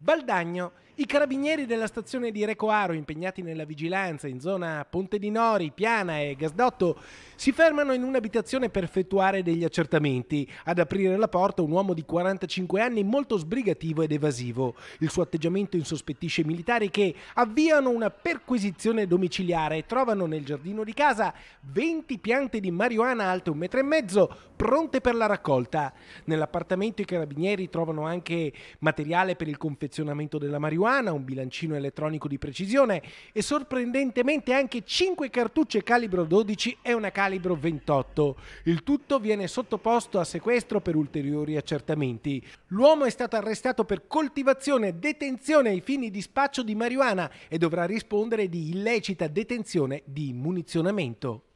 Baldagno i carabinieri della stazione di Recoaro, impegnati nella vigilanza in zona Ponte di Nori, Piana e Gasdotto, si fermano in un'abitazione per effettuare degli accertamenti. Ad aprire la porta un uomo di 45 anni molto sbrigativo ed evasivo. Il suo atteggiamento insospettisce i militari che avviano una perquisizione domiciliare e trovano nel giardino di casa 20 piante di marijuana alte un metro e mezzo pronte per la raccolta. Nell'appartamento i carabinieri trovano anche materiale per il confezionamento della marijuana marijuana, un bilancino elettronico di precisione e sorprendentemente anche 5 cartucce calibro 12 e una calibro 28. Il tutto viene sottoposto a sequestro per ulteriori accertamenti. L'uomo è stato arrestato per coltivazione, e detenzione ai fini di spaccio di marijuana e dovrà rispondere di illecita detenzione di munizionamento.